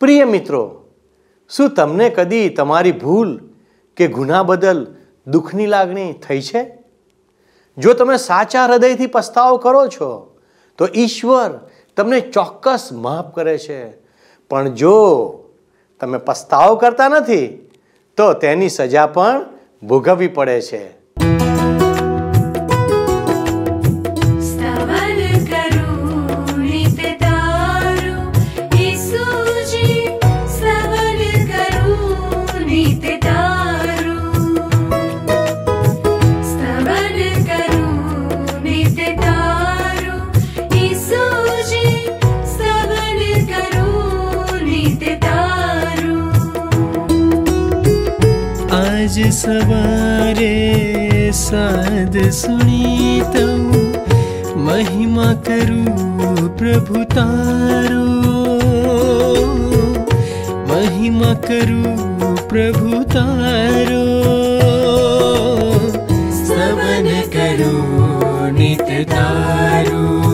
પ્રિય મિત્રો શું તમને કદી તમારી ભૂલ કે ગુના બદલ દુઃખની લાગણી થઈ છે જો તમે સાચા હૃદયથી પસ્તાવ કરો છો તો ઈશ્વર તમને ચોક્કસ માફ કરે છે પણ જો તમે પસ્તાવો કરતા નથી તો તેની સજા પણ ભોગવવી પડે છે सवारे साध सुनीत महिमा करू प्रभु महिमा करू प्रभु तारो सवन करू नित तारू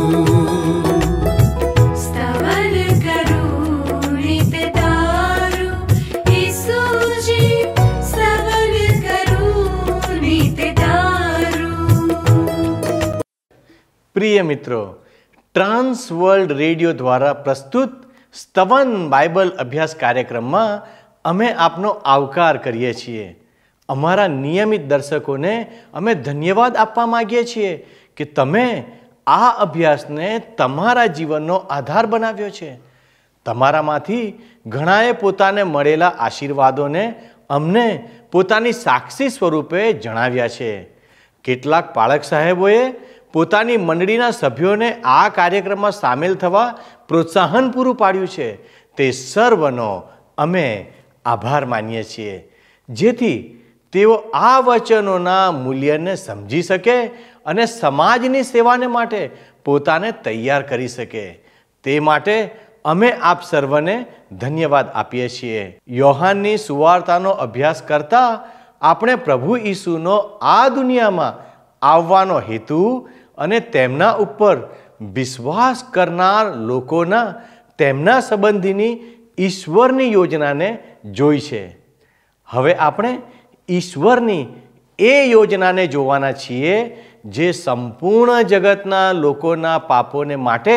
પ્રિય મિત્રો ટ્રાન્સ વર્લ્ડ રેડિયો દ્વારા પ્રસ્તુત સ્તવન બાઇબલ અભ્યાસ કાર્યક્રમમાં અમે આપનો આવકાર કરીએ છીએ અમારા નિયમિત દર્શકોને અમે ધન્યવાદ આપવા માગીએ છીએ કે તમે આ અભ્યાસને તમારા જીવનનો આધાર બનાવ્યો છે તમારામાંથી ઘણાએ પોતાને મળેલા આશીર્વાદોને અમને પોતાની સાક્ષી સ્વરૂપે જણાવ્યા છે કેટલાક પાળક સાહેબોએ પોતાની મંડળીના સભ્યોને આ કાર્યક્રમમાં સામેલ થવા પ્રોત્સાહન પૂરું પાડ્યું છે તે સર્વનો અમે આભાર માનીએ છીએ જેથી તેઓ આ વચનોના મૂલ્યને સમજી શકે અને સમાજની સેવાને માટે પોતાને તૈયાર કરી શકે તે માટે અમે આપ સર્વને ધન્યવાદ આપીએ છીએ યોહાનની સુવાર્તાનો અભ્યાસ કરતાં આપણે પ્રભુ ઈસુનો આ દુનિયામાં આવવાનો હેતુ અને તેમના ઉપર વિશ્વાસ કરનાર લોકોના તેમના સંબંધીની ઈશ્વરની યોજનાને જોઈ છે હવે આપણે ઈશ્વરની એ યોજનાને જોવાના છીએ જે સંપૂર્ણ જગતના લોકોના પાપોને માટે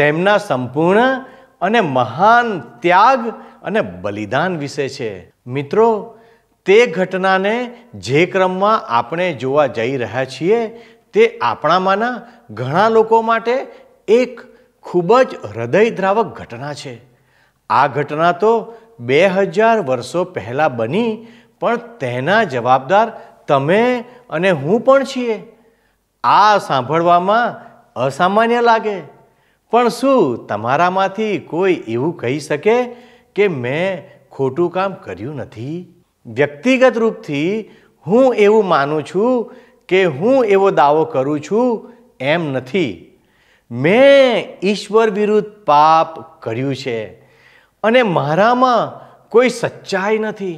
તેમના સંપૂર્ણ અને મહાન ત્યાગ અને બલિદાન વિશે છે મિત્રો તે ઘટનાને જે ક્રમમાં આપણે જોવા જઈ રહ્યા છીએ તે આપણામાંના ઘણા લોકો માટે એક ખૂબ જ હૃદયદ્રાવક ઘટના છે આ ઘટના તો બે હજાર વર્ષો પહેલાં બની પણ તેના જવાબદાર તમે અને હું પણ છીએ આ સાંભળવામાં અસામાન્ય લાગે પણ શું તમારામાંથી કોઈ એવું કહી શકે કે મેં ખોટું કામ કર્યું નથી વ્યક્તિગત રૂપથી હું એવું માનું છું કે હું એવો દાવો કરું છું એમ નથી મેં ઈશ્વર વિરુદ્ધ પાપ કર્યું છે અને મારામાં કોઈ સચ્ચાઈ નથી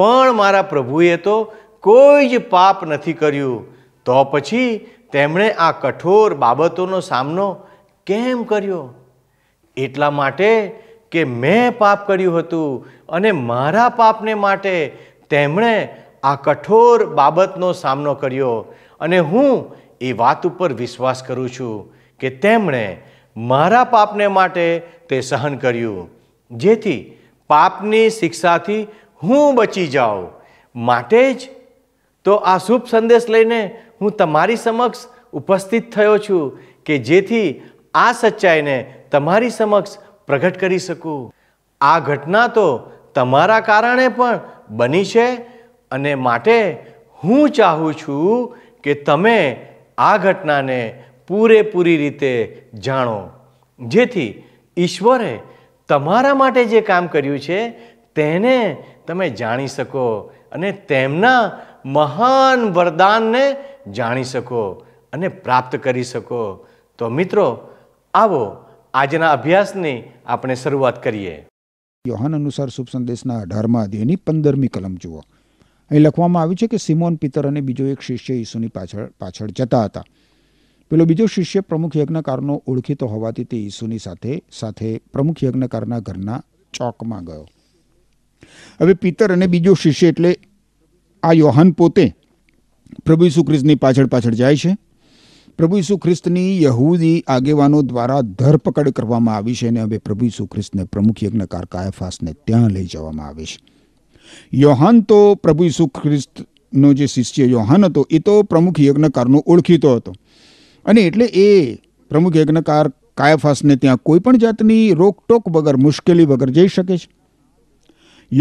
પણ મારા પ્રભુએ તો કોઈ જ પાપ નથી કર્યું તો પછી તેમણે આ કઠોર બાબતોનો સામનો કેમ કર્યો એટલા માટે કે મેં પાપ કર્યું હતું અને મારા પાપને માટે તેમણે આ કઠોર બાબતનો સામનો કર્યો અને હું એ વાત ઉપર વિશ્વાસ કરું છું કે તેમણે મારા પાપને માટે તે સહન કર્યું જેથી પાપની શિક્ષાથી હું બચી જાઉં માટે જ તો આ શુભ સંદેશ લઈને હું તમારી સમક્ષ ઉપસ્થિત થયો છું કે જેથી આ સચ્ચાઈને તમારી સમક્ષ પ્રગટ કરી શકું આ ઘટના તો તમારા કારણે પણ બની છે અને માટે હું ચાહું છું કે તમે આ ઘટનાને પૂરેપૂરી રીતે જાણો જેથી ઈશ્વરે તમારા માટે જે કામ કર્યું છે તેને તમે જાણી શકો અને તેમના મહાન વરદાનને જાણી શકો અને પ્રાપ્ત કરી શકો તો મિત્રો આવો આજના અભ્યાસની આપણે શરૂઆત કરીએ યોહાન અનુસાર શુભ સંદેશના અઢારમા અધ્યાયની પંદરમી કલમ જુઓ અહીં લખવામાં આવ્યું છે કે સિમોન પિતર અને બીજો એક શિષ્ય ઈસુની પાછળ પાછળ જતા હતા પેલો બીજો શિષ્ય પ્રમુખ યજ્ઞકારનો ઓળખીતો હોવાથી તે ઈસુની સાથે સાથે પ્રમુખ યજ્ઞકારના ઘરના ચોકમાં ગયો હવે પિતર અને બીજો શિષ્ય એટલે આ યોહાન પોતે પ્રભુ ઈસુ ખ્રિસ્તની પાછળ પાછળ જાય છે પ્રભુ ઈસુ ખ્રિસ્તની યહૂદી આગેવાનો દ્વારા ધરપકડ કરવામાં આવી છે અને હવે પ્રભુ ઈસુ ખ્રિસ્તને પ્રમુખ યજ્ઞકાર કાયફાસને ત્યાં લઈ જવામાં આવે છે યોહાન તો પ્રભુ ઈસુ ખ્રિસ્તનો જે શિષ્ય યોહાન હતો એ તો પ્રમુખ યજ્ઞકારનો ઓળખીતો હતો અને એટલે એ પ્રમુખ યજ્ઞકાર કાયફાસને ત્યાં કોઈ પણ જાતની રોકટોક વગર મુશ્કેલી વગર જઈ શકે છે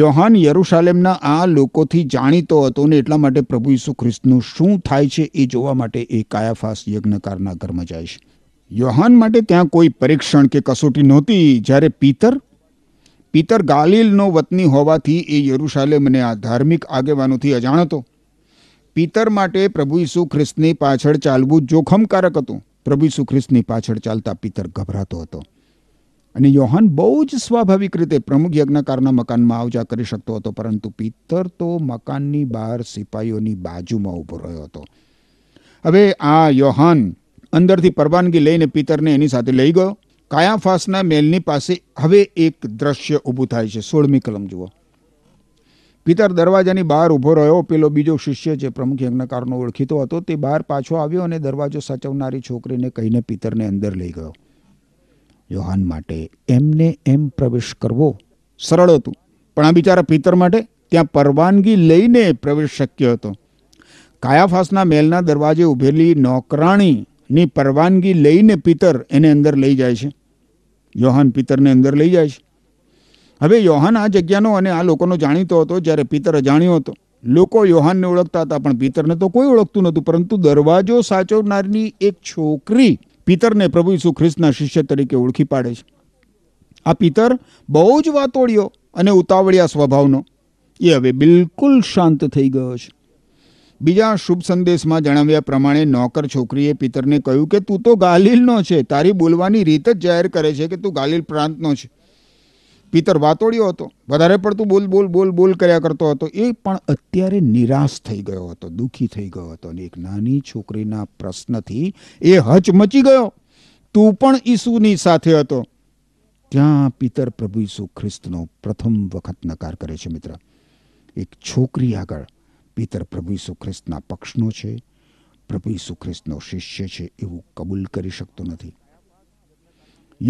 યોહાન યરુશાલેમના આ લોકોથી જાણીતો હતો ને એટલા માટે પ્રભુ ઈસુ ખ્રિસ્તનું શું થાય છે એ જોવા માટે એ કાયાફાસ યજ્ઞકારના ઘરમાં જાય છે યોહાન માટે ત્યાં કોઈ પરીક્ષણ કે કસોટી નહોતી જ્યારે પિતર પિતર ગાલિલનો વતની હોવાથી એ યરુશાલેમને આ ધાર્મિક આગેવાનોથી અજાણતો પિતર માટે પ્રભુ ઈસુ ખ્રિસ્તની પાછળ ચાલવું જોખમકારક હતું પ્રભુ ઈસુ ખ્રિસ્તની પાછળ ચાલતા પિતર ગભરાતો હતો અને યોહાન બહુ જ સ્વાભાવિક રીતે પ્રમુખ યજ્ઞકારના મકાનમાં આવજા કરી શકતો હતો પરંતુ પિત્તર તો મકાનની બહાર સિપાઈઓની બાજુમાં ઊભો રહ્યો હતો હવે આ યોહાન અંદરથી પરવાનગી લઈને પિતરને એની સાથે લઈ ગયો કાયાફાસના મેલની પાસે હવે એક દ્રશ્ય ઊભું થાય છે સોળમી કલમ જુઓ પિતર દરવાજાની બહાર ઊભો રહ્યો પેલો બીજો શિષ્ય જે પ્રમુખ યજ્ઞકારનો ઓળખીતો હતો તે બહાર પાછો આવ્યો અને દરવાજો સાચવનારી છોકરીને કહીને પિતરને અંદર લઈ ગયો યોહાન માટે એમને એમ પ્રવેશ કરવો સરળ હતું પણ આ બિચારા પિતર માટે ત્યાં પરવાનગી લઈને પ્રવેશ શક્ય હતો કાયાફાસના મેલના દરવાજે ઊભેલી નોકરાણી ની પરવાનગી લઈને પિતર એને અંદર લઈ જાય છે યોહાન પિતરને અંદર લઈ જાય છે હવે યોહાન આ જગ્યાનો અને આ લોકોનો જાણીતો હતો જ્યારે પિતર જાણ્યો હતો લોકો યોહાનને ઓળખતા હતા પણ પિતરને તો કોઈ ઓળખતું નહોતું પરંતુ દરવાજો સાચવનારની એક છોકરી પિતરને પ્રભુ ઈસુ ખ્રિસ્તના શિષ્ય તરીકે ઓળખી પાડે છે આ પિતર બહુ જ વાતોળ્યો અને ઉતાવળિયા સ્વભાવનો એ હવે બિલકુલ શાંત થઈ ગયો છે બીજા શુભ સંદેશમાં જણાવ્યા પ્રમાણે નોકર છોકરીએ પિતરને કહ્યું કે તું તો ગાલિલનો છે તારી બોલવાની રીત જ જાહેર કરે છે કે તું ગાલિલ પ્રાંતનો છે પિતર વાતોડ્યો હતો વધારે પડતું બોલ બોલ બોલ બોલ કર્યા કરતો હતો એ પણ અત્યારે નિરાશ થઈ ગયો હતો દુઃખી થઈ ગયો હતો અને એક નાની છોકરીના પ્રશ્નથી એ હચમચી ગયો તું પણ ઈસુની સાથે હતો ત્યાં પિતર પ્રભુ ઈસુ ખ્રિસ્તનો પ્રથમ વખત નકાર કરે છે મિત્ર એક છોકરી આગળ પિતર પ્રભુ ઈસુ ખ્રિસ્તના પક્ષનો છે પ્રભુ ઈસુ ખ્રિસ્તનો શિષ્ય છે એવું કબૂલ કરી શકતો નથી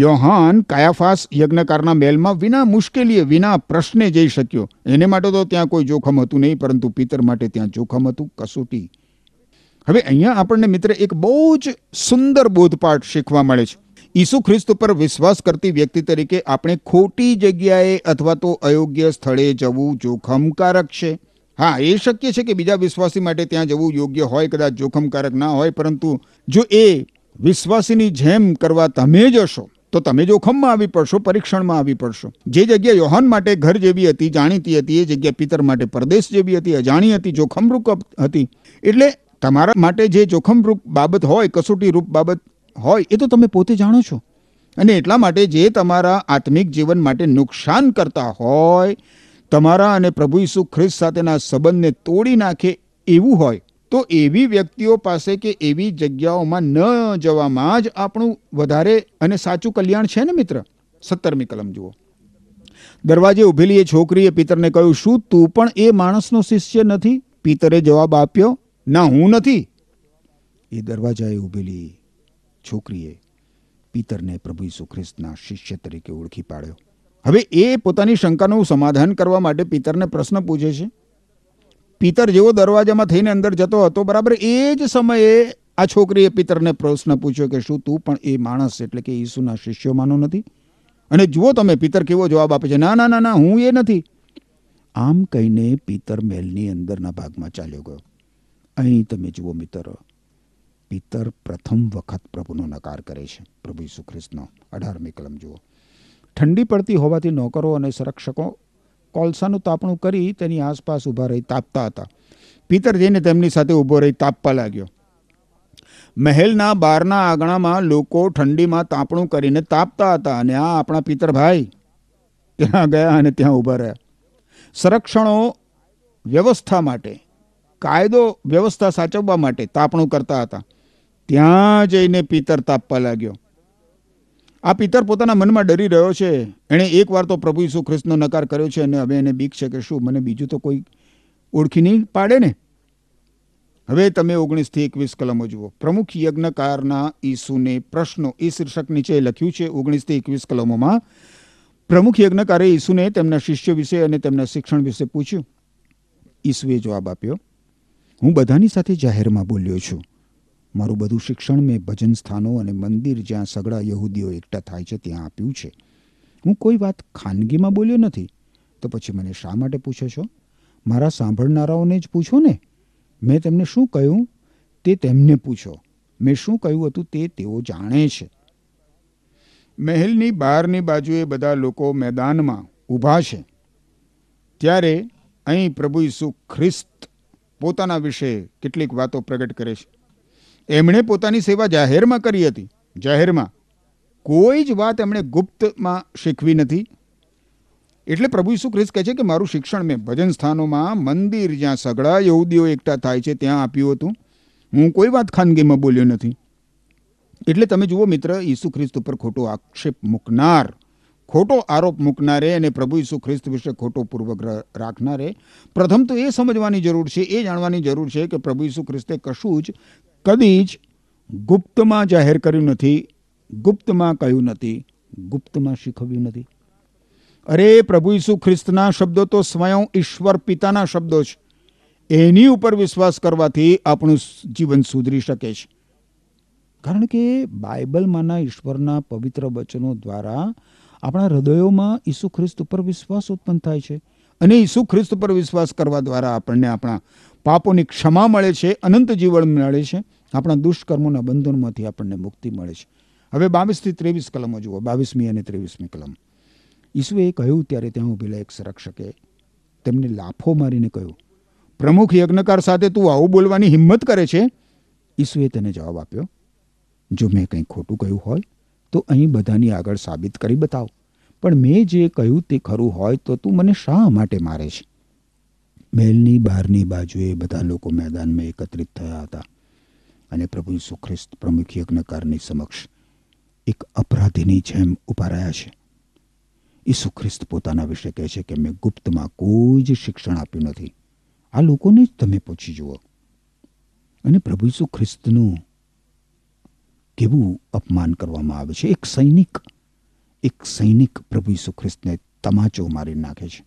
યોહાન કાયાફાસ યજ્ઞકારના મેલમાં વિના મુશ્કેલીએ વિના પ્રશ્ને જઈ શક્યો એને માટે તો ત્યાં કોઈ જોખમ હતું નહીં પરંતુ પિતર માટે ત્યાં જોખમ હતું કસોટી હવે અહીંયા આપણને મિત્ર એક બહુ જ સુંદર બોધપાઠ શીખવા મળે છે ઈસુ ખ્રિસ્ત પર વિશ્વાસ કરતી વ્યક્તિ તરીકે આપણે ખોટી જગ્યાએ અથવા તો અયોગ્ય સ્થળે જવું જોખમકારક છે હા એ શક્ય છે કે બીજા વિશ્વાસી માટે ત્યાં જવું યોગ્ય હોય કદાચ જોખમકારક ના હોય પરંતુ જો એ વિશ્વાસીની જેમ કરવા તમે જશો તો તમે જોખમમાં આવી પડશો પરીક્ષણમાં આવી પડશો જે જગ્યા યોહાન માટે ઘર જેવી હતી જાણીતી હતી એ જગ્યા પિતર માટે પરદેશ જેવી હતી અજાણી હતી જોખમરૂપ હતી એટલે તમારા માટે જે જોખમરૂપ બાબત હોય કસોટીરૂપ બાબત હોય એ તો તમે પોતે જાણો છો અને એટલા માટે જે તમારા આત્મિક જીવન માટે નુકસાન કરતા હોય તમારા અને પ્રભુ ઈસુ ખ્રિસ્ત સાથેના સંબંધને તોડી નાખે એવું હોય તો એવી વ્યક્તિઓ પાસે કે એવી જગ્યાઓમાં ન જવામાં જ આપણું વધારે અને સાચું કલ્યાણ છે ને મિત્ર સત્તરમી કલમ જુઓ દરવાજે ઊભેલી એ છોકરીએ પિતરને કહ્યું શું તું પણ એ માણસનો શિષ્ય નથી પિતરે જવાબ આપ્યો ના હું નથી એ દરવાજાએ ઊભેલી છોકરીએ પિતરને પ્રભુ ઈસુ ખ્રિસ્તના શિષ્ય તરીકે ઓળખી પાડ્યો હવે એ પોતાની શંકાનું સમાધાન કરવા માટે પિતરને પ્રશ્ન પૂછે છે પિતર જેવો દરવાજામાં થઈને અંદર જતો હતો બરાબર એ જ સમયે આ છોકરીએ પિતરને પ્રશ્ન પૂછ્યો કે શું તું પણ એ માણસ એટલે કે ઈસુના શિષ્યોમાંનો નથી અને જુઓ તમે પિતર કેવો જવાબ આપે છે ના ના ના ના હું એ નથી આમ કહીને પિતર મહેલની અંદરના ભાગમાં ચાલ્યો ગયો અહીં તમે જુઓ મિત્રો પિતર પ્રથમ વખત પ્રભુનો નકાર કરે છે પ્રભુ ઈસુ ખ્રિસ્તનો અઢારમી કલમ જુઓ ઠંડી પડતી હોવાથી નોકરો અને સંરક્ષકો કોલસાનું તાપણું કરી તેની આસપાસ ઊભા રહી તાપતા હતા પિતર જઈને તેમની સાથે ઊભો રહી તાપવા લાગ્યો મહેલના બારના આંગણામાં લોકો ઠંડીમાં તાપણું કરીને તાપતા હતા અને આ આપણા પિતર ભાઈ ત્યાં ગયા અને ત્યાં ઊભા રહ્યા સંરક્ષણો વ્યવસ્થા માટે કાયદો વ્યવસ્થા સાચવવા માટે તાપણું કરતા હતા ત્યાં જઈને પિતર તાપવા લાગ્યો આ પિતર પોતાના મનમાં ડરી રહ્યો છે એણે એકવાર તો પ્રભુ ઈસુ ખ્રિસ્તનો નકાર કર્યો છે અને હવે એને બીક છે કે શું મને બીજું તો કોઈ ઓળખી નહીં પાડે ને હવે તમે ઓગણીસથી એકવીસ કલમો જુઓ પ્રમુખ યજ્ઞકારના ઈસુને પ્રશ્નો એ શીર્ષક નીચે લખ્યું છે ઓગણીસથી એકવીસ કલમોમાં પ્રમુખ યજ્ઞકારે ઈસુને તેમના શિષ્ય વિશે અને તેમના શિક્ષણ વિશે પૂછ્યું ઈસુએ જવાબ આપ્યો હું બધાની સાથે જાહેરમાં બોલ્યો છું મારું બધું શિક્ષણ મેં ભજન સ્થાનો અને મંદિર જ્યાં સગડા યહૂદીઓ એકઠા થાય છે ત્યાં આપ્યું છે હું કોઈ વાત ખાનગીમાં બોલ્યો નથી તો પછી મને શા માટે પૂછો છો મારા સાંભળનારાઓને જ પૂછો ને મેં તેમને શું કહ્યું તે તેમને પૂછો મેં શું કહ્યું હતું તે તેઓ જાણે છે મહેલની બહારની બાજુએ બધા લોકો મેદાનમાં ઊભા છે ત્યારે અહીં પ્રભુ ઈસુ ખ્રિસ્ત પોતાના વિશે કેટલીક વાતો પ્રગટ કરે છે એમણે પોતાની સેવા જાહેરમાં કરી હતી જાહેરમાં કોઈ જ વાત એમણે ગુપ્તમાં શીખવી નથી એટલે પ્રભુ ઈસુ ખ્રિસ્ત કહે છે કે મારું શિક્ષણ મેં ભજન સ્થાનોમાં મંદિર જ્યાં સગડા યહૂદીઓ એકઠા થાય છે ત્યાં આપ્યું હતું હું કોઈ વાત ખાનગીમાં બોલ્યો નથી એટલે તમે જુઓ મિત્ર ઈસુ ખ્રિસ્ત ઉપર ખોટો આક્ષેપ મૂકનાર ખોટો આરોપ મૂકનારે અને પ્રભુ ઈસુ ખ્રિસ્ત વિશે ખોટો પૂર્વગ્રહ રાખનારે પ્રથમ તો એ સમજવાની જરૂર છે એ જાણવાની જરૂર છે કે પ્રભુ ઈસુ ખ્રિસ્તે કશું જ કદી જ ગુપ્તમાં જાહેર કર્યું નથી ગુપ્તમાં કહ્યું નથી ગુપ્તમાં શીખવ્યું નથી અરે પ્રભુ ઈસુ ખ્રિસ્તના શબ્દો તો સ્વયં ઈશ્વર પિતાના શબ્દો છે એની ઉપર વિશ્વાસ કરવાથી આપણું જીવન સુધરી શકે છે કારણ કે બાઇબલમાંના ઈશ્વરના પવિત્ર વચનો દ્વારા આપણા હૃદયોમાં ઈસુ ખ્રિસ્ત ઉપર વિશ્વાસ ઉત્પન્ન થાય છે અને ઈસુ ખ્રિસ્ત પર વિશ્વાસ કરવા દ્વારા આપણને આપણા પાપોની ક્ષમા મળે છે અનંત જીવન મળે છે આપણા દુષ્કર્મોના બંધનમાંથી આપણને મુક્તિ મળે છે હવે બાવીસથી ત્રેવીસ કલમો જુઓ બાવીસમી અને ત્રેવીસમી કલમ ઈસુએ કહ્યું ત્યારે ત્યાં ઊભેલા એક સંરક્ષકે તેમને લાફો મારીને કહ્યું પ્રમુખ યજ્ઞકાર સાથે તું આવું બોલવાની હિંમત કરે છે ઈસુએ તેને જવાબ આપ્યો જો મેં કંઈ ખોટું કહ્યું હોય તો અહીં બધાની આગળ સાબિત કરી બતાવો પણ મેં જે કહ્યું તે ખરું હોય તો તું મને શા માટે મારે છે મહેલની બહારની બાજુએ બધા લોકો મેદાનમાં એકત્રિત થયા હતા અને પ્રભુ સુખ્રિસ્ત ખ્રિસ્ત પ્રમુખ યજ્ઞકારની સમક્ષ એક અપરાધીની જેમ ઊભા રહ્યા છે ઈસુ ખ્રિસ્ત પોતાના વિશે કહે છે કે મેં ગુપ્તમાં કોઈ જ શિક્ષણ આપ્યું નથી આ લોકોને જ તમે પૂછી જુઓ અને પ્રભુ ઈસુ ખ્રિસ્તનું કેવું અપમાન કરવામાં આવે છે એક સૈનિક એક સૈનિક પ્રભુ ઈસુ ખ્રિસ્તને તમાચો મારી નાખે છે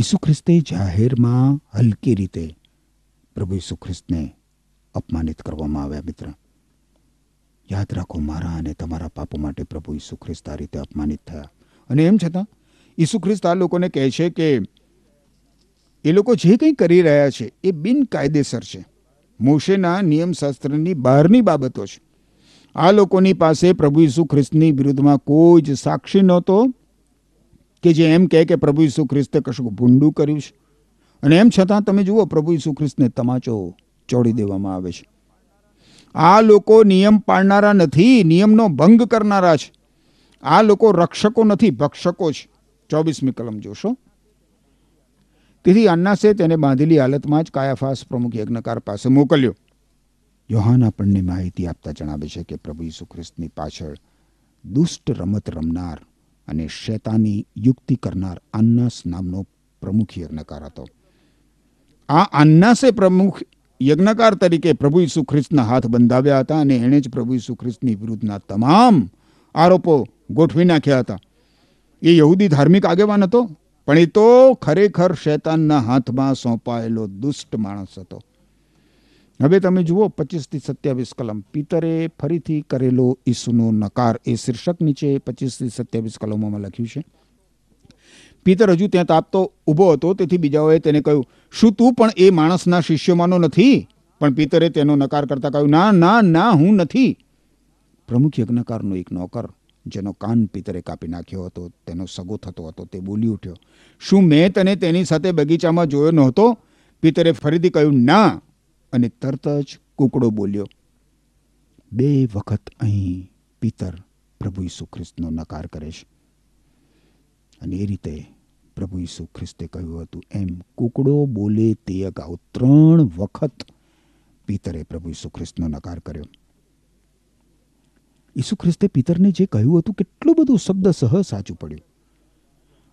ઈસુ ખ્રિસ્તે જાહેરમાં હલકી રીતે પ્રભુ ઈસુ ખ્રિસ્તને અપમાનિત કરવામાં આવ્યા મિત્ર યાદ રાખો મારા અને તમારા પાપો માટે પ્રભુ ઈસુ ખ્રિસ્ત આ રીતે અપમાનિત થયા અને એમ છતાં ઈસુ ખ્રિસ્ત આ લોકોને કહે છે કે એ લોકો જે કંઈ કરી રહ્યા છે એ બિનકાયદેસર છે મોશેના નિયમશાસ્ત્રની બહારની બાબતો છે આ લોકોની પાસે પ્રભુ ઈસુ ખ્રિસ્તની વિરુદ્ધમાં કોઈ જ સાક્ષી નહોતો કે જે એમ કહે કે પ્રભુ ઈસુ ખ્રિસ્તે કશું ભૂંડું કર્યું છે અને એમ છતાં તમે જુઓ પ્રભુ ઈસુ ખ્રિસ્તને તમાચો ચોડી દેવામાં આવે છે આ લોકો નિયમ પાળનારા નથી નિયમનો ભંગ કરનારા છે આ લોકો રક્ષકો નથી ભક્ષકો છે ચોવીસમી કલમ જોશો તેથી અન્નાસે તેને બાંધેલી હાલતમાં જ કાયાફાસ પ્રમુખ યજ્ઞકાર પાસે મોકલ્યો યોહાન આપણને માહિતી આપતા જણાવે છે કે પ્રભુ ઈસુ ખ્રિસ્તની પાછળ દુષ્ટ રમત રમનાર અને શેતાની યુક્તિ કરનાર અન્નાસ નામનો પ્રમુખ યજ્ઞકાર હતો આ અન્નાસે પ્રમુખ યજ્ઞકાર તરીકે પ્રભુ ઈસુ ખ્રિસ્તના હાથ બંધાવ્યા હતા અને એણે જ પ્રભુ ઈસુ ખ્રિસ્તની વિરુદ્ધના તમામ આરોપો ગોઠવી નાખ્યા હતા એ યહૂદી ધાર્મિક આગેવાન હતો પણ એ તો ખરેખર શૈતાનના હાથમાં સોંપાયેલો દુષ્ટ માણસ હતો હવે તમે જુઓ પચીસથી સત્યાવીસ કલમ પિતરે ફરીથી કરેલો ઈસુનો નકાર એ શીર્ષક નીચે પચીસથી સત્યાવીસ કલમોમાં લખ્યું છે પિતર હજુ ત્યાં તાપતો ઊભો હતો તેથી બીજાઓએ તેને કહ્યું શું તું પણ એ માણસના શિષ્યમાંનો નથી પણ પીતરે તેનો નકાર કરતા કહ્યું ના ના ના હું નથી પ્રમુખ યજ્ઞકારનો એક નોકર જેનો કાન પિતરે કાપી નાખ્યો હતો તેનો સગો થતો હતો તે બોલી ઉઠ્યો શું મેં તને તેની સાથે બગીચામાં જોયો નહોતો પિતરે ફરીથી કહ્યું ના અને તરત જ કુકડો બોલ્યો બે વખત અહીં પિતર પ્રભુ ઈસુ ખ્રિસ્તનો નકાર કરે છે અને એ રીતે પ્રભુ ઈસુ ખ્રિસ્તે કહ્યું હતું એમ કુકડો બોલે તે અગાઉ ત્રણ વખત પિતરે પ્રભુ ઈસુ ખ્રિસ્તનો નકાર કર્યો ઈસુ ખ્રિસ્તે પિતરને જે કહ્યું હતું કેટલું બધું શબ્દ સહ સાચું પડ્યું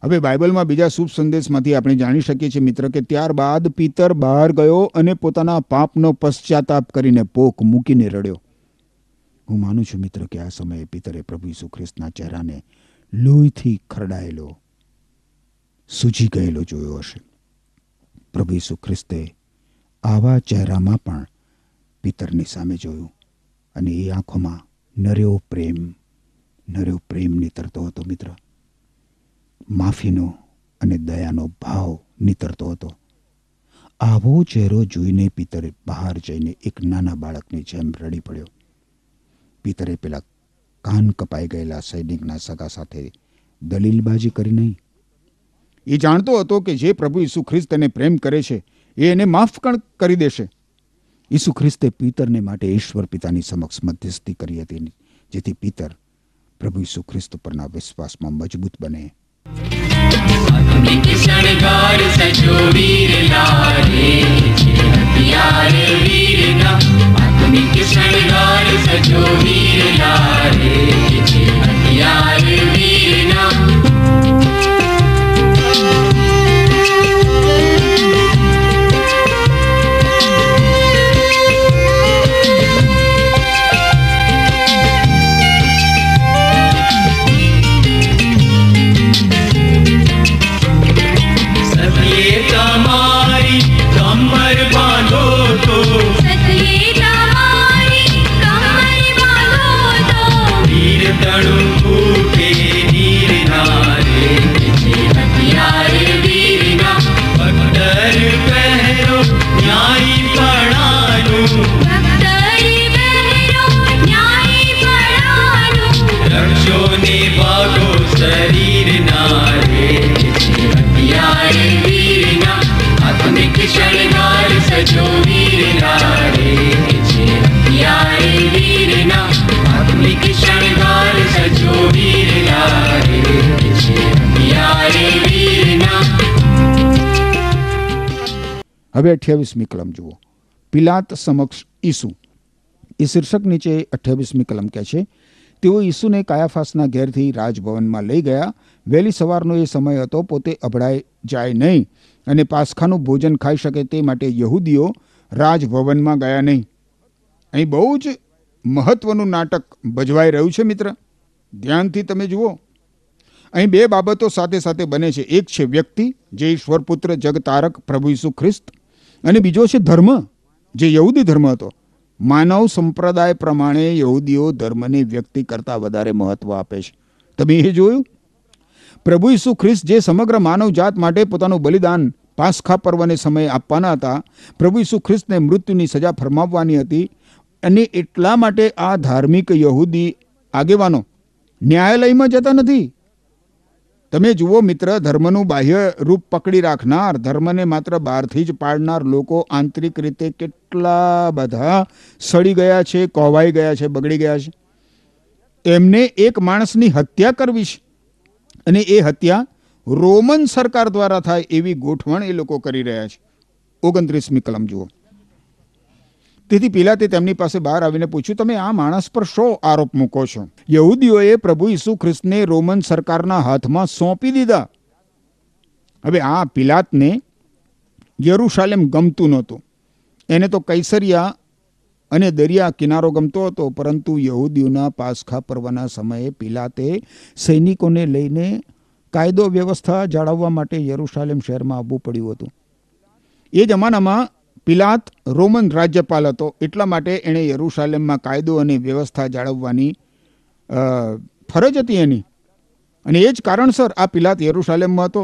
હવે બાઇબલમાં બીજા શુભ સંદેશમાંથી આપણે જાણી શકીએ છીએ મિત્ર કે ત્યારબાદ પિતર બહાર ગયો અને પોતાના પાપનો પશ્ચાતાપ કરીને પોક મૂકીને રડ્યો હું માનું છું મિત્ર કે આ સમયે પિતરે પ્રભુ ઈસુ ખ્રિસ્તના ચહેરાને લોહીથી ખરડાયેલો સૂજી ગયેલો જોયો હશે પ્રભુ ઈસુ ખ્રિસ્તે આવા ચહેરામાં પણ પિતરની સામે જોયું અને એ આંખોમાં નર્યો પ્રેમ નર્યો પ્રેમ નીતરતો હતો મિત્ર માફીનો અને દયાનો ભાવ નીતરતો હતો આવો ચહેરો જોઈને પિતરે બહાર જઈને એક નાના બાળકની જેમ રડી પડ્યો પિતરે પેલા કાન કપાઈ ગયેલા સૈનિકના સગા સાથે દલીલબાજી કરી નહીં એ જાણતો હતો કે જે પ્રભુ ઈસુ ખ્રિસ્ત એને પ્રેમ કરે છે એ એને માફ પણ કરી દેશે ઈસુ ખ્રિસ્તે પિતરને માટે ઈશ્વર પિતાની સમક્ષ મધ્યસ્થી કરી હતી જેથી પિતર પ્રભુ ઈસુ ખ્રિસ્ત પરના વિશ્વાસમાં મજબૂત બને વીર Sitama હવે અઠ્યાવીસમી કલમ જુઓ પિલાત સમક્ષ ઈસુ એ શીર્ષક નીચે અઠ્યાવીસમી કલમ કહે છે તેઓ ઈસુને કાયાફાસના ઘેરથી રાજભવનમાં લઈ ગયા વહેલી સવારનો એ સમય હતો પોતે અભડાઈ જાય નહીં અને પાસખાનું ભોજન ખાઈ શકે તે માટે યહૂદીઓ રાજભવનમાં ગયા નહીં અહીં બહુ જ મહત્વનું નાટક ભજવાઈ રહ્યું છે મિત્ર ધ્યાનથી તમે જુઓ અહીં બે બાબતો સાથે સાથે બને છે એક છે વ્યક્તિ જે ઈશ્વરપુત્ર જગતારક પ્રભુ ઈસુ ખ્રિસ્ત અને બીજો છે ધર્મ જે યહૂદી ધર્મ હતો માનવ સંપ્રદાય પ્રમાણે યહૂદીઓ ધર્મને વ્યક્તિ કરતાં વધારે મહત્ત્વ આપે છે તમે એ જોયું પ્રભુ ઈસુ ખ્રિસ્ત જે સમગ્ર માનવ જાત માટે પોતાનું બલિદાન પાસખા પર્વને સમયે આપવાના હતા પ્રભુ ઈસુ ખ્રિસ્તને મૃત્યુની સજા ફરમાવવાની હતી અને એટલા માટે આ ધાર્મિક યહૂદી આગેવાનો ન્યાયાલયમાં જતા નથી તમે જુઓ મિત્ર ધર્મનું બાહ્ય રૂપ પકડી રાખનાર ધર્મને માત્ર બહારથી જ પાડનાર લોકો આંતરિક રીતે કેટલા બધા સડી ગયા છે કોવાઈ ગયા છે બગડી ગયા છે એમને એક માણસની હત્યા કરવી છે અને એ હત્યા રોમન સરકાર દ્વારા થાય એવી ગોઠવણ એ લોકો કરી રહ્યા છે ઓગણત્રીસમી કલમ જુઓ તેથી પિલાતે તેમની પાસે બહાર આવીને પૂછ્યું તમે આ માણસ પર શો આરોપ મૂકો છો યહૂદીઓએ પ્રભુ ઈસુ ખ્રિસ્તને રોમન સરકારના હાથમાં સોંપી દીધા હવે આ પિલાતને યરુશાલેમ ગમતું નહોતું એને તો કૈસરિયા અને દરિયા કિનારો ગમતો હતો પરંતુ યહૂદીઓના પાસખા પર્વના સમયે પિલાતે સૈનિકોને લઈને કાયદો વ્યવસ્થા જાળવવા માટે યરુશાલેમ શહેરમાં આવવું પડ્યું હતું એ જમાનામાં પિલાત રોમન રાજ્યપાલ હતો એટલા માટે એણે યરુશાલેમમાં કાયદો અને વ્યવસ્થા જાળવવાની ફરજ હતી એની અને એ જ કારણસર આ પિલાત યરૂશાલેમમાં હતો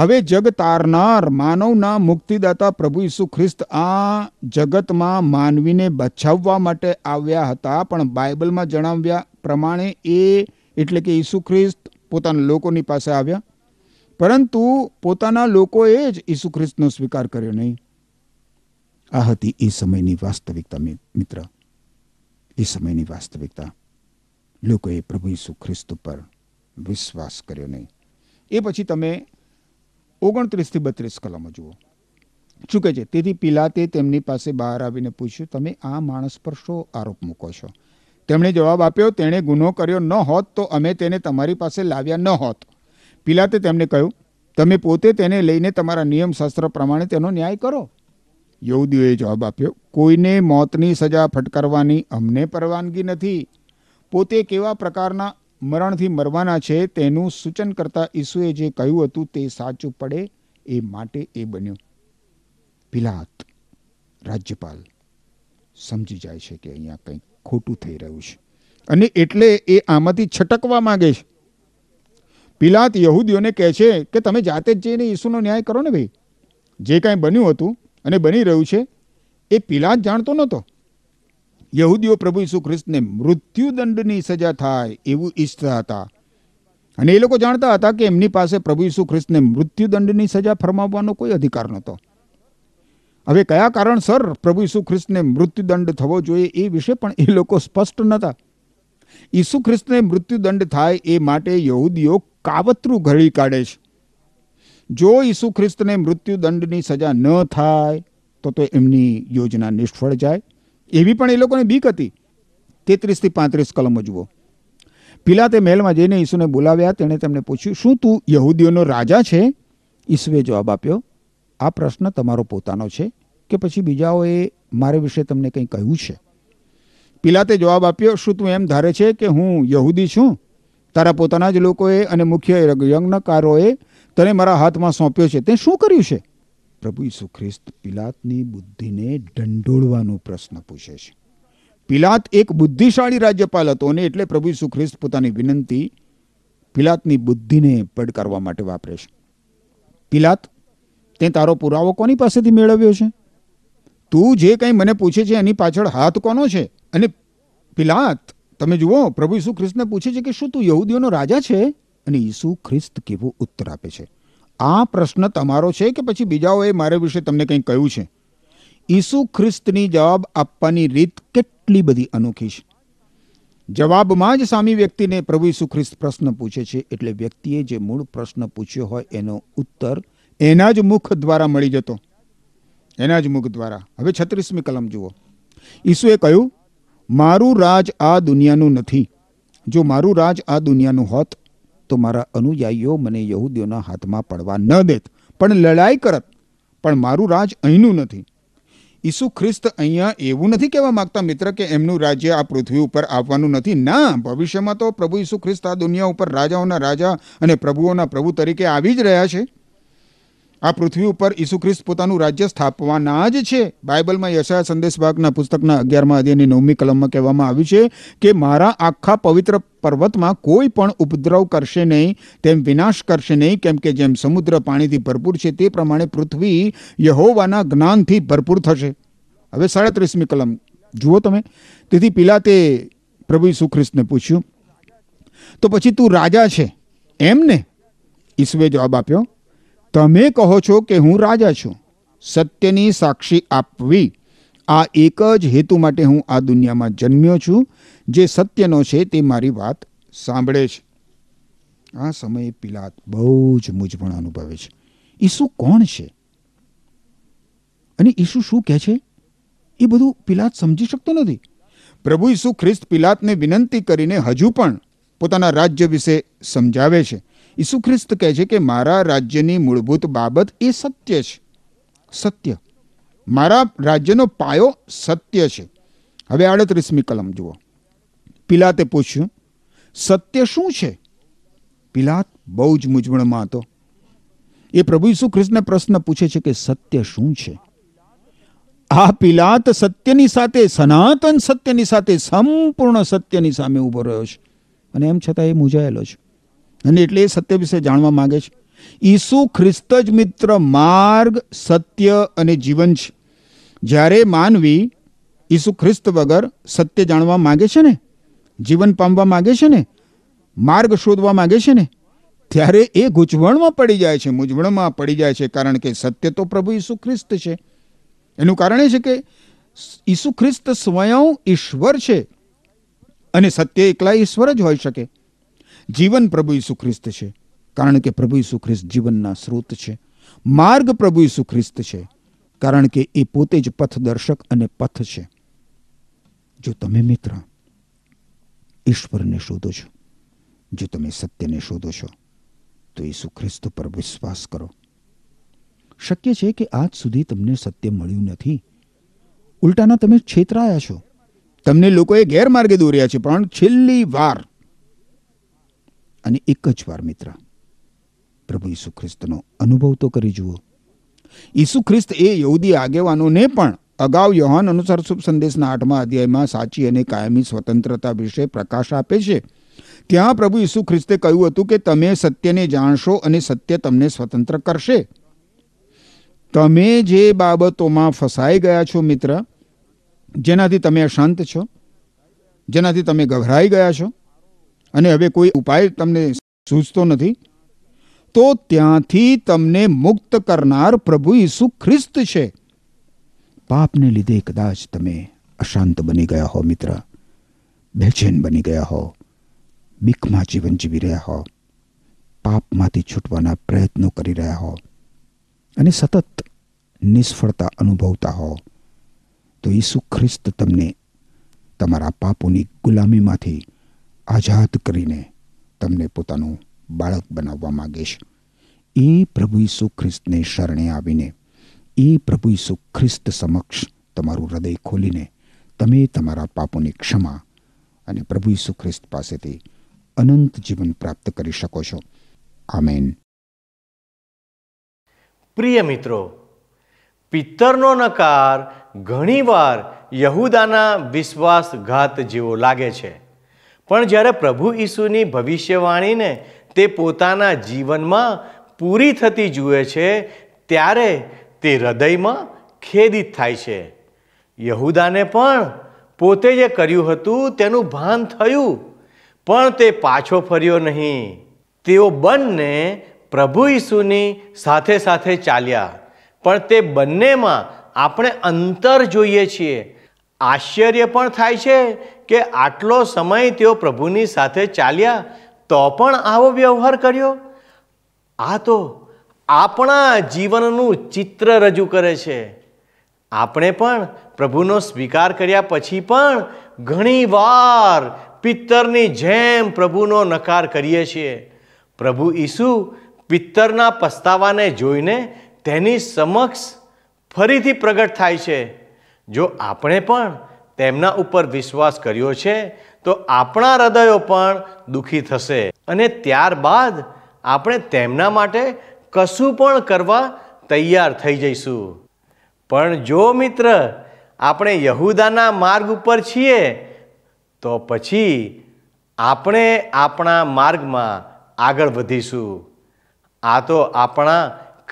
હવે જગ તારનાર માનવના મુક્તિદાતા પ્રભુ ઈસુ ખ્રિસ્ત આ જગતમાં માનવીને બચાવવા માટે આવ્યા હતા પણ બાઇબલમાં જણાવ્યા પ્રમાણે એ એટલે કે ઈસુ ખ્રિસ્ત પોતાના લોકોની પાસે આવ્યા પરંતુ પોતાના લોકોએ જ ઈસુ ખ્રિસ્તનો સ્વીકાર કર્યો નહીં આ હતી એ સમયની વાસ્તવિકતા મિત્ર એ સમયની વાસ્તવિકતા લોકોએ પ્રભુ ઈસુ ખ્રિસ્ત પર વિશ્વાસ કર્યો નહીં એ પછી તમે ઓગણત્રીસથી બત્રીસ કલમો જુઓ શું કહે છે તેથી પિલાતે તેમની પાસે બહાર આવીને પૂછ્યું તમે આ માણસ પર શો આરોપ મૂકો છો તેમણે જવાબ આપ્યો તેણે ગુનો કર્યો ન હોત તો અમે તેને તમારી પાસે લાવ્યા ન હોત પિલાતે તેમને કહ્યું તમે પોતે તેને લઈને તમારા નિયમશાસ્ત્ર પ્રમાણે તેનો ન્યાય કરો યહૂદીઓએ જવાબ આપ્યો કોઈને મોતની સજા ફટકારવાની અમને પરવાનગી નથી પોતે કેવા પ્રકારના મરણથી મરવાના છે તેનું સૂચન કરતા ઈસુએ જે કહ્યું હતું તે સાચું પડે એ માટે એ બન્યું પિલાત રાજ્યપાલ સમજી જાય છે કે અહીંયા કંઈક ખોટું થઈ રહ્યું છે અને એટલે એ આમાંથી છટકવા માગે છે પિલાત યહૂદીઓને કહે છે કે તમે જાતે જ જઈને ઈસુનો ન્યાય કરો ને ભાઈ જે કાંઈ બન્યું હતું અને બની રહ્યું છે એ પિલાત જાણતો નહોતો યહૂદીઓ પ્રભુ ઈસુ ખ્રિસ્તને મૃત્યુદંડની સજા થાય એવું ઈચ્છતા હતા અને એ લોકો જાણતા હતા કે એમની પાસે પ્રભુ ઈસુ ખ્રિસ્તને મૃત્યુદંડની સજા ફરમાવવાનો કોઈ અધિકાર નહોતો હવે કયા કારણસર પ્રભુ ઈસુ ખ્રિસ્તને મૃત્યુદંડ થવો જોઈએ એ વિશે પણ એ લોકો સ્પષ્ટ નહોતા ઈસુ ખ્રિસ્તને મૃત્યુદંડ થાય એ માટે યહૂદીઓ કાવતરું ઘડી કાઢે છે જો ઈસુ ખ્રિસ્તને મૃત્યુદંડની સજા ન થાય તો તો એમની યોજના નિષ્ફળ જાય એવી પણ એ લોકોને બીક હતી તેત્રીસથી પાંત્રીસ કલમો જુઓ તે મહેલમાં જઈને ઈસુને બોલાવ્યા તેણે તેમને પૂછ્યું શું તું યહૂદીઓનો રાજા છે ઈસુએ જવાબ આપ્યો આ પ્રશ્ન તમારો પોતાનો છે કે પછી બીજાઓએ મારે વિશે તમને કંઈ કહ્યું છે પિલાતે જવાબ આપ્યો શું તું એમ ધારે છે કે હું યહૂદી છું તારા પોતાના જ લોકોએ અને મુખ્ય યજ્ઞકારોએ તને મારા હાથમાં સોંપ્યો છે તે શું કર્યું છે પ્રભુ સુખ્રિસ્ત પિલાતની બુદ્ધિને ઢંઢોળવાનો પ્રશ્ન પૂછે છે પિલાત એક બુદ્ધિશાળી રાજ્યપાલ હતો અને એટલે પ્રભુ સુખ્રિસ્ત પોતાની વિનંતી પિલાતની બુદ્ધિને પડકારવા માટે વાપરે છે પિલાત તે તારો પુરાવો કોની પાસેથી મેળવ્યો છે તું જે કંઈ મને પૂછે છે એની પાછળ હાથ કોનો છે અને પિલાત તમે જુઓ પ્રભુ ઈસુ ખ્રિસ્તને પૂછે છે કે શું તું યહૂદીઓનો રાજા છે અને ઈસુ ખ્રિસ્ત કેવો ઉત્તર આપે છે આ પ્રશ્ન તમારો છે કે પછી બીજાઓએ મારે વિશે તમને કંઈ કહ્યું છે ઈસુ ખ્રિસ્તની જવાબ આપવાની રીત કેટલી બધી અનોખી છે જવાબમાં જ સામી વ્યક્તિને પ્રભુ ઈસુ ખ્રિસ્ત પ્રશ્ન પૂછે છે એટલે વ્યક્તિએ જે મૂળ પ્રશ્ન પૂછ્યો હોય એનો ઉત્તર એના જ મુખ દ્વારા મળી જતો એના જ મુખ દ્વારા હવે છત્રીસમી કલમ જુઓ ઈસુએ કહ્યું મારું રાજ આ દુનિયાનું નથી જો મારું રાજ આ દુનિયાનું હોત તો મારા અનુયાયીઓ મને યહૂદીઓના હાથમાં પડવા ન દેત પણ લડાઈ કરત પણ મારું રાજ અહીંનું નથી ઈસુ ખ્રિસ્ત અહીંયા એવું નથી કહેવા માગતા મિત્ર કે એમનું રાજ્ય આ પૃથ્વી ઉપર આવવાનું નથી ના ભવિષ્યમાં તો પ્રભુ ઈસુ ખ્રિસ્ત આ દુનિયા ઉપર રાજાઓના રાજા અને પ્રભુઓના પ્રભુ તરીકે આવી જ રહ્યા છે આ પૃથ્વી ઉપર ઈસુ ખ્રિસ્ત પોતાનું રાજ્ય સ્થાપવાના જ છે બાઇબલમાં સંદેશ ભાગના પુસ્તકના અગિયારમાં અધ્યાયની નવમી કલમમાં કહેવામાં આવ્યું છે કે મારા આખા પવિત્ર પર્વતમાં કોઈ પણ ઉપદ્રવ કરશે નહીં તેમ વિનાશ કરશે નહીં કેમ કે જેમ સમુદ્ર પાણીથી ભરપૂર છે તે પ્રમાણે પૃથ્વી યહોવાના જ્ઞાનથી ભરપૂર થશે હવે સાડત્રીસમી કલમ જુઓ તમે તેથી તે પ્રભુ સુખ્રિસ્તને પૂછ્યું તો પછી તું રાજા છે એમ ને ઈસુએ જવાબ આપ્યો તમે કહો છો કે હું રાજા છું સત્યની સાક્ષી આપવી આ એક જ હેતુ માટે હું આ દુનિયામાં જન્મ્યો છું જે સત્યનો છે તે મારી વાત સાંભળે છે આ સમયે પિલાત બહુ જ મૂંઝવણ અનુભવે છે ઈસુ કોણ છે અને ઈસુ શું કહે છે એ બધું પિલાત સમજી શકતો નથી પ્રભુ ઈસુ ખ્રિસ્ત પિલાતને વિનંતી કરીને હજુ પણ પોતાના રાજ્ય વિશે સમજાવે છે ઈસુ ખ્રિસ્ત કહે છે કે મારા રાજ્યની મૂળભૂત બાબત એ સત્ય છે સત્ય મારા રાજ્યનો પાયો સત્ય છે હવે આડત્રીસમી કલમ જુઓ પિલાતે પૂછ્યું સત્ય શું છે પિલાત બહુ જ મૂંઝવણમાં હતો એ પ્રભુ ઈસુ ખ્રિસ્તને પ્રશ્ન પૂછે છે કે સત્ય શું છે આ પિલાત સત્યની સાથે સનાતન સત્યની સાથે સંપૂર્ણ સત્યની સામે ઊભો રહ્યો છે અને એમ છતાં એ મૂંઝાયેલો છે અને એટલે એ સત્ય વિશે જાણવા માગે છે ઈસુ ખ્રિસ્ત જ મિત્ર માર્ગ સત્ય અને જીવન છે જ્યારે માનવી ઈસુ ખ્રિસ્ત વગર સત્ય જાણવા માગે છે ને જીવન પામવા માગે છે ને માર્ગ શોધવા માગે છે ને ત્યારે એ ગૂંચવણમાં પડી જાય છે મૂંઝવણમાં પડી જાય છે કારણ કે સત્ય તો પ્રભુ ઈસુ ખ્રિસ્ત છે એનું કારણ એ છે કે ઈસુ ખ્રિસ્ત સ્વયં ઈશ્વર છે અને સત્ય એકલા ઈશ્વર જ હોઈ શકે જીવન પ્રભુ ઈસુ ખ્રિસ્ત છે કારણ કે પ્રભુ ઈસુ ખ્રિસ્ત જીવનના સ્રોત છે માર્ગ પ્રભુ ઈસુ ખ્રિસ્ત છે કારણ કે એ પોતે જ પથદર્શક અને પથ છે જો તમે મિત્ર ઈશ્વરને શોધો છો જો તમે સત્યને શોધો છો તો ઈસુ ખ્રિસ્ત પર વિશ્વાસ કરો શક્ય છે કે આજ સુધી તમને સત્ય મળ્યું નથી ઉલટાના તમે છેતરાયા છો તમને લોકોએ ગેરમાર્ગે દોર્યા છે પણ છેલ્લી વાર અને એક જ વાર મિત્ર પ્રભુ ઈસુ ખ્રિસ્તનો અનુભવ તો કરી જુઓ ઈસુ ખ્રિસ્ત એ યહૂદી આગેવાનોને પણ અગાઉ યોહાન અનુસાર શુભ સંદેશના આઠમા અધ્યાયમાં સાચી અને કાયમી સ્વતંત્રતા વિશે પ્રકાશ આપે છે ત્યાં પ્રભુ ઈસુ ખ્રિસ્તે કહ્યું હતું કે તમે સત્યને જાણશો અને સત્ય તમને સ્વતંત્ર કરશે તમે જે બાબતોમાં ફસાઈ ગયા છો મિત્ર જેનાથી તમે અશાંત છો જેનાથી તમે ગભરાઈ ગયા છો અને હવે કોઈ ઉપાય તમને સૂચતો નથી તો ત્યાંથી તમને મુક્ત કરનાર પ્રભુ ઈસુ ખ્રિસ્ત છે પાપને લીધે કદાચ તમે અશાંત બની ગયા હો મિત્ર બેચેન બની ગયા હો બીકમાં જીવન જીવી રહ્યા હો પાપમાંથી છૂટવાના પ્રયત્નો કરી રહ્યા હો અને સતત નિષ્ફળતા અનુભવતા હો તો ઈસુ ખ્રિસ્ત તમને તમારા પાપોની ગુલામીમાંથી આઝાદ કરીને તમને પોતાનું બાળક બનાવવા માગે છે એ પ્રભુ ઈસુ ખ્રિસ્તને શરણે આવીને એ પ્રભુ ઈસુ ખ્રિસ્ત સમક્ષ તમારું હૃદય ખોલીને તમે તમારા પાપોની ક્ષમા અને પ્રભુ ઈસુ ખ્રિસ્ત પાસેથી અનંત જીવન પ્રાપ્ત કરી શકો છો આમેન પ્રિય મિત્રો પિત્તરનો નકાર ઘણીવાર યહૂદાના વિશ્વાસઘાત જેવો લાગે છે પણ જ્યારે પ્રભુ ઈસુની ભવિષ્યવાણીને તે પોતાના જીવનમાં પૂરી થતી જુએ છે ત્યારે તે હૃદયમાં ખેદિત થાય છે યહુદાને પણ પોતે જે કર્યું હતું તેનું ભાન થયું પણ તે પાછો ફર્યો નહીં તેઓ બંને પ્રભુ ઈસુની સાથે સાથે ચાલ્યા પણ તે બંનેમાં આપણે અંતર જોઈએ છીએ આશ્ચર્ય પણ થાય છે કે આટલો સમય તેઓ પ્રભુની સાથે ચાલ્યા તો પણ આવો વ્યવહાર કર્યો આ તો આપણા જીવનનું ચિત્ર રજૂ કરે છે આપણે પણ પ્રભુનો સ્વીકાર કર્યા પછી પણ ઘણીવાર પિત્તરની જેમ પ્રભુનો નકાર કરીએ છીએ પ્રભુ ઈસુ પિત્તરના પસ્તાવાને જોઈને તેની સમક્ષ ફરીથી પ્રગટ થાય છે જો આપણે પણ તેમના ઉપર વિશ્વાસ કર્યો છે તો આપણા હૃદયો પણ દુઃખી થશે અને ત્યારબાદ આપણે તેમના માટે કશું પણ કરવા તૈયાર થઈ જઈશું પણ જો મિત્ર આપણે યહૂદાના માર્ગ ઉપર છીએ તો પછી આપણે આપણા માર્ગમાં આગળ વધીશું આ તો આપણા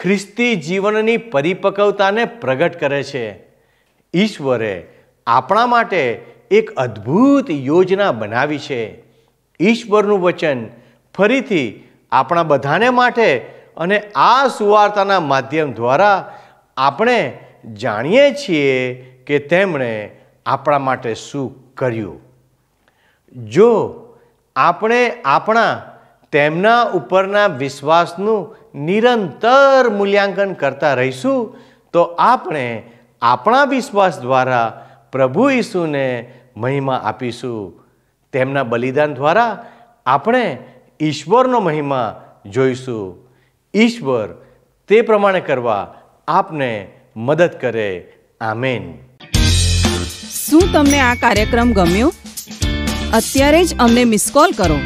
ખ્રિસ્તી જીવનની પરિપક્વતાને પ્રગટ કરે છે ઈશ્વરે આપણા માટે એક અદ્ભુત યોજના બનાવી છે ઈશ્વરનું વચન ફરીથી આપણા બધાને માટે અને આ સુવાર્તાના માધ્યમ દ્વારા આપણે જાણીએ છીએ કે તેમણે આપણા માટે શું કર્યું જો આપણે આપણા તેમના ઉપરના વિશ્વાસનું નિરંતર મૂલ્યાંકન કરતા રહીશું તો આપણે આપણા વિશ્વાસ દ્વારા પ્રભુ ઈસુને મહિમા આપીશું તેમના બલિદાન દ્વારા આપણે ઈશ્વરનો મહિમા જોઈશું ઈશ્વર તે પ્રમાણે કરવા આપને મદદ કરે આમેન શું તમને આ કાર્યક્રમ ગમ્યો અત્યારે જ અમને મિસ કોલ કરો